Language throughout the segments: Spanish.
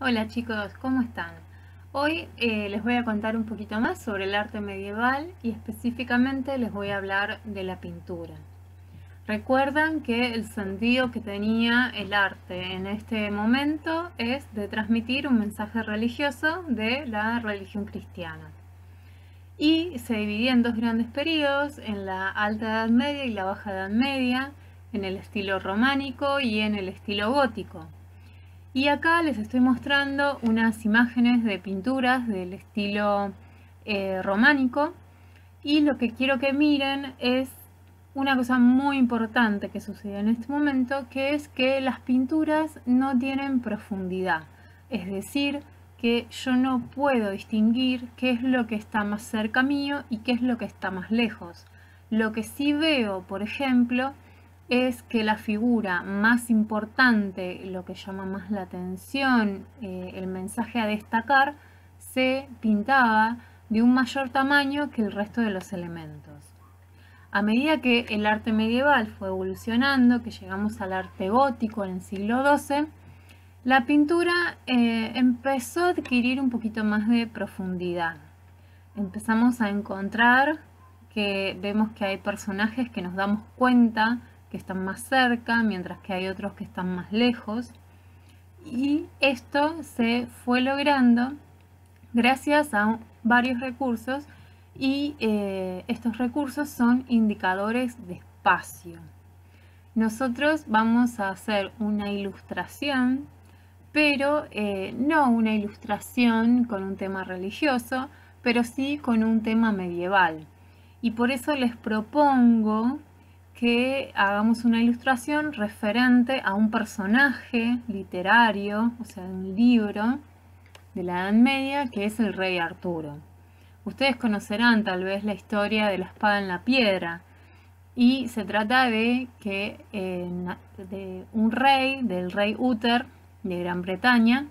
Hola chicos, ¿cómo están? Hoy eh, les voy a contar un poquito más sobre el arte medieval y específicamente les voy a hablar de la pintura. Recuerdan que el sentido que tenía el arte en este momento es de transmitir un mensaje religioso de la religión cristiana. Y se dividía en dos grandes periodos, en la Alta Edad Media y la Baja Edad Media, en el estilo románico y en el estilo gótico. Y acá les estoy mostrando unas imágenes de pinturas del estilo eh, románico. Y lo que quiero que miren es una cosa muy importante que sucede en este momento, que es que las pinturas no tienen profundidad. Es decir, que yo no puedo distinguir qué es lo que está más cerca mío y qué es lo que está más lejos. Lo que sí veo, por ejemplo, es que la figura más importante, lo que llama más la atención, eh, el mensaje a destacar, se pintaba de un mayor tamaño que el resto de los elementos. A medida que el arte medieval fue evolucionando, que llegamos al arte gótico en el siglo XII, la pintura eh, empezó a adquirir un poquito más de profundidad. Empezamos a encontrar que vemos que hay personajes que nos damos cuenta que están más cerca, mientras que hay otros que están más lejos. Y esto se fue logrando gracias a varios recursos y eh, estos recursos son indicadores de espacio. Nosotros vamos a hacer una ilustración, pero eh, no una ilustración con un tema religioso, pero sí con un tema medieval. Y por eso les propongo que hagamos una ilustración referente a un personaje literario, o sea, un libro de la Edad Media, que es el rey Arturo. Ustedes conocerán tal vez la historia de la espada en la piedra, y se trata de que eh, de un rey, del rey Uther de Gran Bretaña,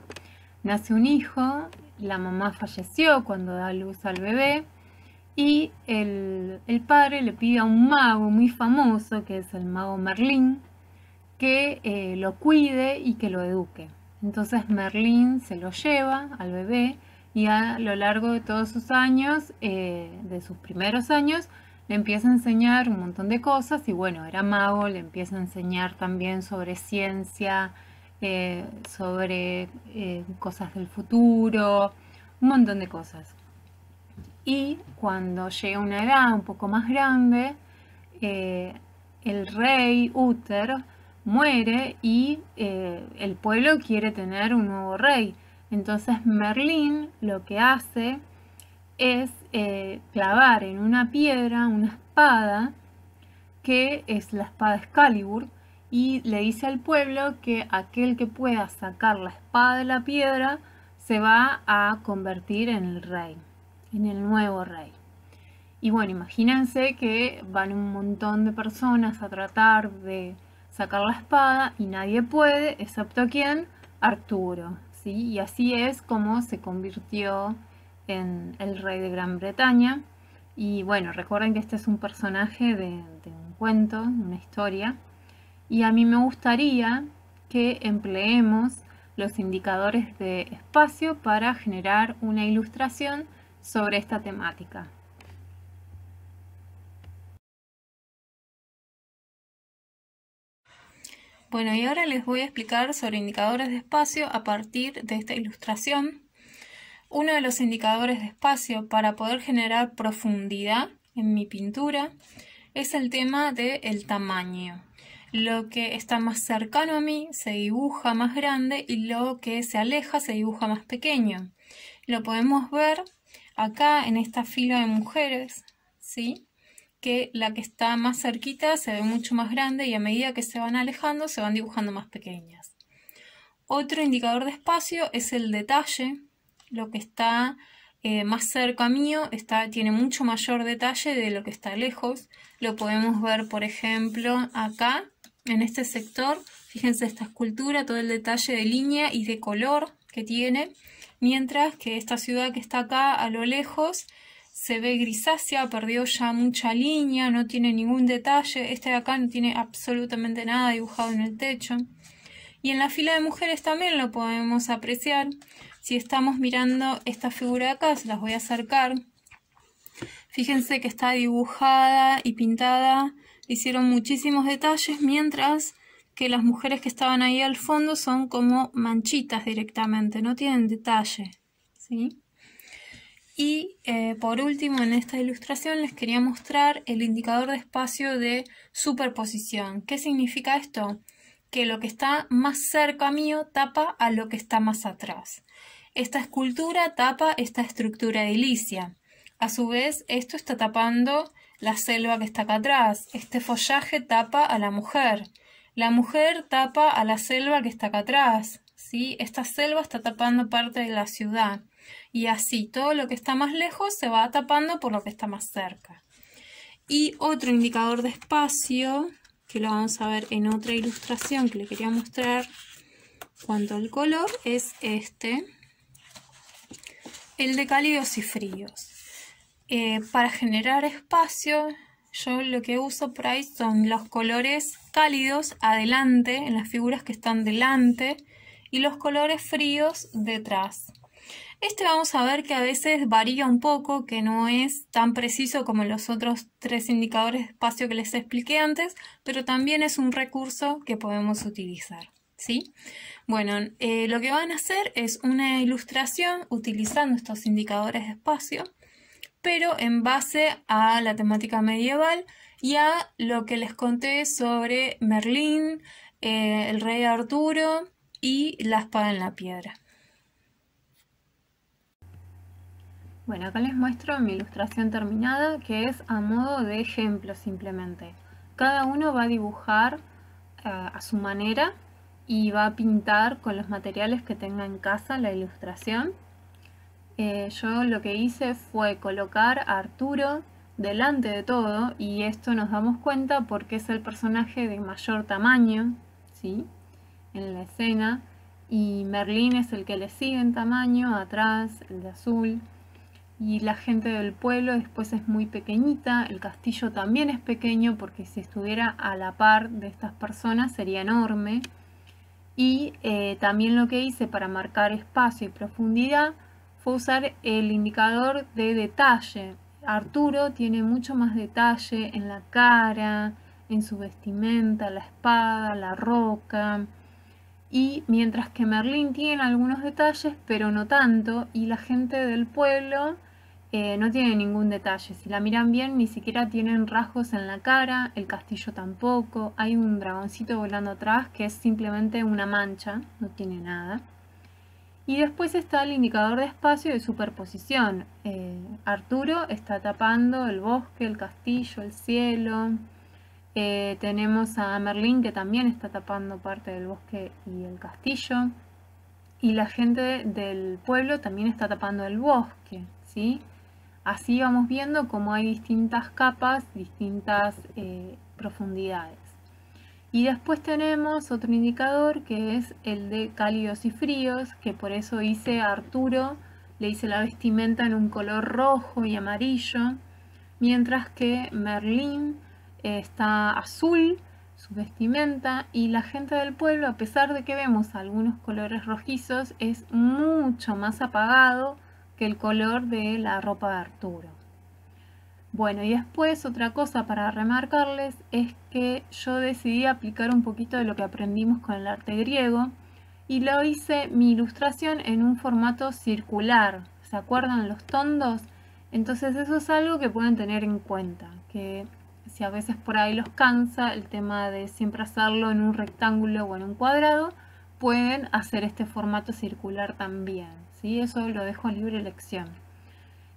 nace un hijo, la mamá falleció cuando da luz al bebé, y el, padre le pide a un mago muy famoso, que es el mago Merlín, que eh, lo cuide y que lo eduque. Entonces Merlín se lo lleva al bebé y a lo largo de todos sus años, eh, de sus primeros años, le empieza a enseñar un montón de cosas y bueno, era mago, le empieza a enseñar también sobre ciencia, eh, sobre cosas del futuro, un montón de cosas y cuando llega una edad un poco más grande, eh, el rey Uther muere y eh, el pueblo quiere tener un nuevo rey. Entonces Merlín lo que hace es eh, clavar en una piedra una espada, que es la espada Excalibur, y le dice al pueblo que aquel que pueda sacar la espada de la piedra se va a convertir en el rey en el nuevo rey. Y bueno, imagínense que van un montón de personas a tratar de sacar la espada y nadie puede, excepto quien Arturo. ¿sí? Y así es como se convirtió en el rey de Gran Bretaña. Y bueno, recuerden que este es un personaje de, de un cuento, una historia. Y a mí me gustaría que empleemos los indicadores de espacio para generar una ilustración sobre esta temática. Bueno, y ahora les voy a explicar sobre indicadores de espacio a partir de esta ilustración. Uno de los indicadores de espacio para poder generar profundidad en mi pintura es el tema del el tamaño. Lo que está más cercano a mí se dibuja más grande y lo que se aleja se dibuja más pequeño. Lo podemos ver acá en esta fila de mujeres, ¿sí? Que la que está más cerquita se ve mucho más grande y a medida que se van alejando se van dibujando más pequeñas. Otro indicador de espacio es el detalle, lo que está eh, más cerca mío está, tiene mucho mayor detalle de lo que está lejos. Lo podemos ver, por ejemplo, acá, en este sector. Fíjense esta escultura, todo el detalle de línea y de color tiene, mientras que esta ciudad que está acá a lo lejos se ve grisácea, perdió ya mucha línea, no tiene ningún detalle, este de acá no tiene absolutamente nada dibujado en el techo. Y en la fila de mujeres también lo podemos apreciar. Si estamos mirando esta figura de acá, se las voy a acercar. Fíjense que está dibujada y pintada, hicieron muchísimos detalles, mientras que las mujeres que estaban ahí al fondo son como manchitas directamente, no tienen detalle. ¿sí? Y eh, por último, en esta ilustración les quería mostrar el indicador de espacio de superposición. ¿Qué significa esto? Que lo que está más cerca mío tapa a lo que está más atrás. Esta escultura tapa esta estructura edilicia. A su vez, esto está tapando la selva que está acá atrás. Este follaje tapa a la mujer. La mujer tapa a la selva que está acá atrás, ¿sí? Esta selva está tapando parte de la ciudad. Y así, todo lo que está más lejos se va tapando por lo que está más cerca. Y otro indicador de espacio, que lo vamos a ver en otra ilustración que le quería mostrar cuanto al color, es este. El de cálidos y fríos. Eh, para generar espacio, yo lo que uso por ahí son los colores cálidos adelante, en las figuras que están delante, y los colores fríos detrás. Este vamos a ver que a veces varía un poco, que no es tan preciso como los otros tres indicadores de espacio que les expliqué antes, pero también es un recurso que podemos utilizar. ¿sí? Bueno, eh, lo que van a hacer es una ilustración utilizando estos indicadores de espacio pero en base a la temática medieval y a lo que les conté sobre Merlín, eh, el rey Arturo y la espada en la piedra. Bueno, acá les muestro mi ilustración terminada, que es a modo de ejemplo simplemente. Cada uno va a dibujar eh, a su manera y va a pintar con los materiales que tenga en casa la ilustración. Eh, yo lo que hice fue colocar a Arturo delante de todo y esto nos damos cuenta porque es el personaje de mayor tamaño ¿sí? en la escena y Merlín es el que le sigue en tamaño, atrás, el de azul y la gente del pueblo después es muy pequeñita, el castillo también es pequeño porque si estuviera a la par de estas personas sería enorme y eh, también lo que hice para marcar espacio y profundidad usar el indicador de detalle. Arturo tiene mucho más detalle en la cara, en su vestimenta, la espada, la roca. Y mientras que Merlín tiene algunos detalles, pero no tanto, y la gente del pueblo eh, no tiene ningún detalle. Si la miran bien, ni siquiera tienen rasgos en la cara, el castillo tampoco, hay un dragoncito volando atrás que es simplemente una mancha, no tiene nada. Y después está el indicador de espacio de superposición. Eh, Arturo está tapando el bosque, el castillo, el cielo. Eh, tenemos a Merlín que también está tapando parte del bosque y el castillo. Y la gente del pueblo también está tapando el bosque, ¿sí? Así vamos viendo cómo hay distintas capas, distintas eh, profundidades. Y después tenemos otro indicador que es el de cálidos y fríos, que por eso hice a Arturo, le hice la vestimenta en un color rojo y amarillo, mientras que Merlín eh, está azul, su vestimenta, y la gente del pueblo, a pesar de que vemos algunos colores rojizos, es mucho más apagado que el color de la ropa de Arturo. Bueno, y después otra cosa para remarcarles es que yo decidí aplicar un poquito de lo que aprendimos con el arte griego y lo hice mi ilustración en un formato circular. ¿Se acuerdan los tondos? Entonces eso es algo que pueden tener en cuenta, que si a veces por ahí los cansa el tema de siempre hacerlo en un rectángulo o en un cuadrado, pueden hacer este formato circular también. ¿sí? Eso lo dejo a libre elección.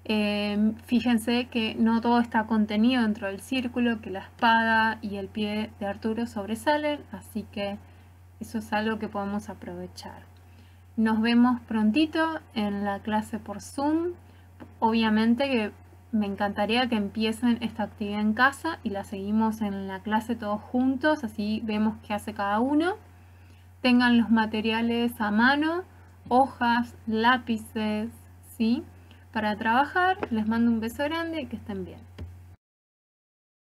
Em, fíjense que no todo está contenido dentro del círculo, que la espada y el pie de Arturo sobresalen, así que eso es algo que podemos aprovechar. Nos vemos prontito en la clase por Zoom. Obviamente que me encantaría que empiecen esta actividad en casa y la seguimos en la clase todos juntos, así vemos qué hace cada uno. Tengan los materiales a mano, hojas, lápices, ¿sí? para trabajar. Les mando un beso grande y que estén bien.